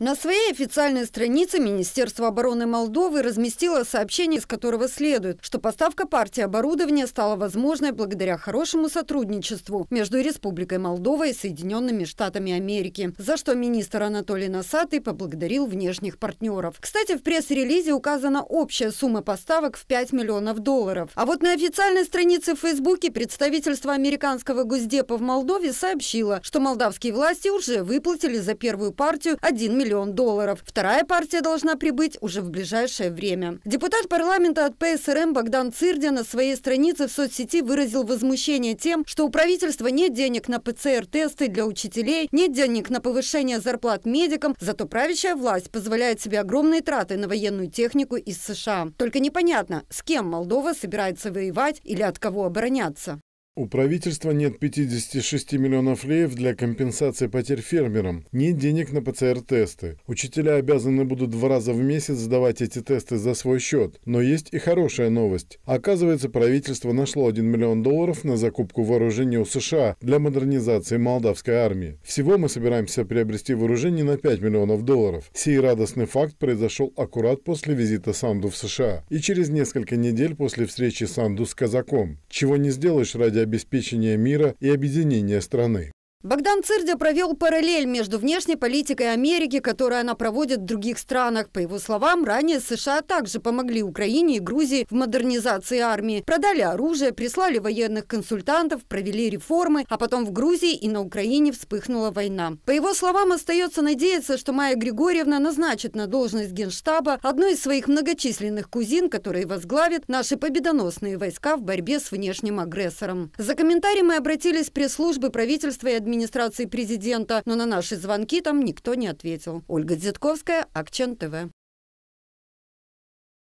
На своей официальной странице Министерство обороны Молдовы разместило сообщение, из которого следует, что поставка партии оборудования стала возможной благодаря хорошему сотрудничеству между Республикой Молдова и Соединенными Штатами Америки, за что министр Анатолий Насатый поблагодарил внешних партнеров. Кстати, в пресс-релизе указана общая сумма поставок в 5 миллионов долларов. А вот на официальной странице в Фейсбуке представительство американского госдепа в Молдове сообщило, что молдавские власти уже выплатили за первую партию 1 миллион миллион долларов. Вторая партия должна прибыть уже в ближайшее время. Депутат парламента от ПСРМ Богдан Цирдя на своей странице в соцсети выразил возмущение тем, что у правительства нет денег на ПЦР-тесты для учителей, нет денег на повышение зарплат медикам, зато правящая власть позволяет себе огромные траты на военную технику из США. Только непонятно, с кем Молдова собирается воевать или от кого обороняться. У правительства нет 56 миллионов леев для компенсации потерь фермерам, нет денег на ПЦР-тесты. Учителя обязаны будут два раза в месяц сдавать эти тесты за свой счет. Но есть и хорошая новость. Оказывается, правительство нашло 1 миллион долларов на закупку вооружения у США для модернизации молдавской армии. Всего мы собираемся приобрести вооружение на 5 миллионов долларов. Сей радостный факт произошел аккурат после визита Санду в США и через несколько недель после встречи Санду с казаком. Чего не сделаешь ради обеспечения мира и объединения страны. Богдан Цирдя провел параллель между внешней политикой Америки, которую она проводит в других странах. По его словам, ранее США также помогли Украине и Грузии в модернизации армии. Продали оружие, прислали военных консультантов, провели реформы, а потом в Грузии и на Украине вспыхнула война. По его словам, остается надеяться, что Майя Григорьевна назначит на должность генштаба одну из своих многочисленных кузин, которые возглавит наши победоносные войска в борьбе с внешним агрессором. За комментарий мы обратились в пресс-службы правительства и администрации администрации президента, но на наши звонки там никто не ответил. Ольга Дзитковская, Акчен ТВ.